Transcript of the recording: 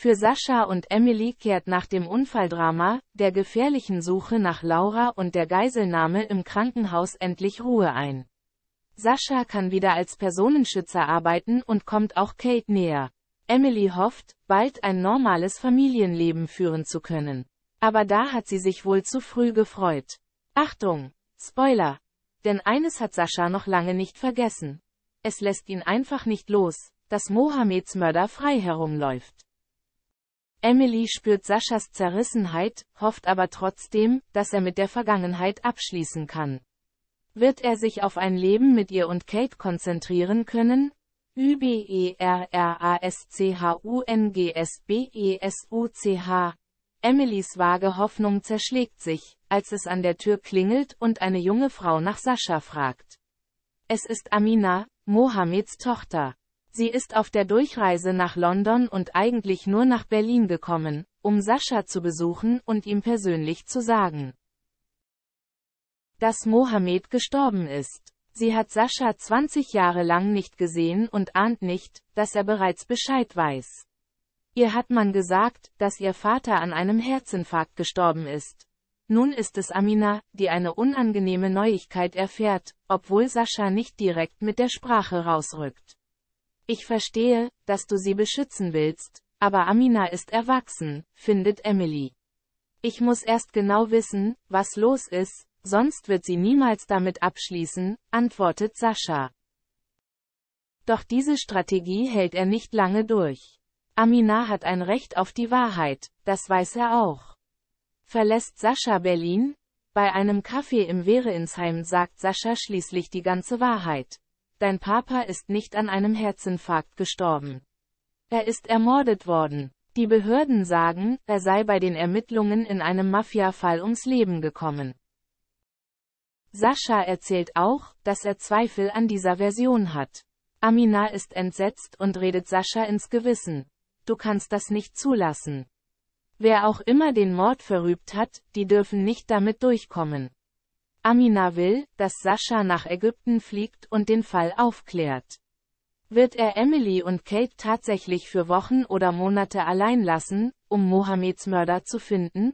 Für Sascha und Emily kehrt nach dem Unfalldrama, der gefährlichen Suche nach Laura und der Geiselnahme im Krankenhaus endlich Ruhe ein. Sascha kann wieder als Personenschützer arbeiten und kommt auch Kate näher. Emily hofft, bald ein normales Familienleben führen zu können. Aber da hat sie sich wohl zu früh gefreut. Achtung! Spoiler! Denn eines hat Sascha noch lange nicht vergessen. Es lässt ihn einfach nicht los, dass Mohammeds Mörder frei herumläuft. Emily spürt Saschas Zerrissenheit, hofft aber trotzdem, dass er mit der Vergangenheit abschließen kann. Wird er sich auf ein Leben mit ihr und Kate konzentrieren können? e e r r a s s s c c h u u n g b e h Emilys vage Hoffnung zerschlägt sich, als es an der Tür klingelt und eine junge Frau nach Sascha fragt. Es ist Amina, Mohammeds Tochter. Sie ist auf der Durchreise nach London und eigentlich nur nach Berlin gekommen, um Sascha zu besuchen und ihm persönlich zu sagen, dass Mohammed gestorben ist. Sie hat Sascha 20 Jahre lang nicht gesehen und ahnt nicht, dass er bereits Bescheid weiß. Ihr hat man gesagt, dass ihr Vater an einem Herzinfarkt gestorben ist. Nun ist es Amina, die eine unangenehme Neuigkeit erfährt, obwohl Sascha nicht direkt mit der Sprache rausrückt. Ich verstehe, dass du sie beschützen willst, aber Amina ist erwachsen, findet Emily. Ich muss erst genau wissen, was los ist, sonst wird sie niemals damit abschließen, antwortet Sascha. Doch diese Strategie hält er nicht lange durch. Amina hat ein Recht auf die Wahrheit, das weiß er auch. Verlässt Sascha Berlin? Bei einem Kaffee im Wehrensheim sagt Sascha schließlich die ganze Wahrheit. Dein Papa ist nicht an einem Herzinfarkt gestorben. Er ist ermordet worden. Die Behörden sagen, er sei bei den Ermittlungen in einem Mafiafall ums Leben gekommen. Sascha erzählt auch, dass er Zweifel an dieser Version hat. Amina ist entsetzt und redet Sascha ins Gewissen. Du kannst das nicht zulassen. Wer auch immer den Mord verübt hat, die dürfen nicht damit durchkommen. Amina will, dass Sascha nach Ägypten fliegt und den Fall aufklärt. Wird er Emily und Kate tatsächlich für Wochen oder Monate allein lassen, um Mohammeds Mörder zu finden?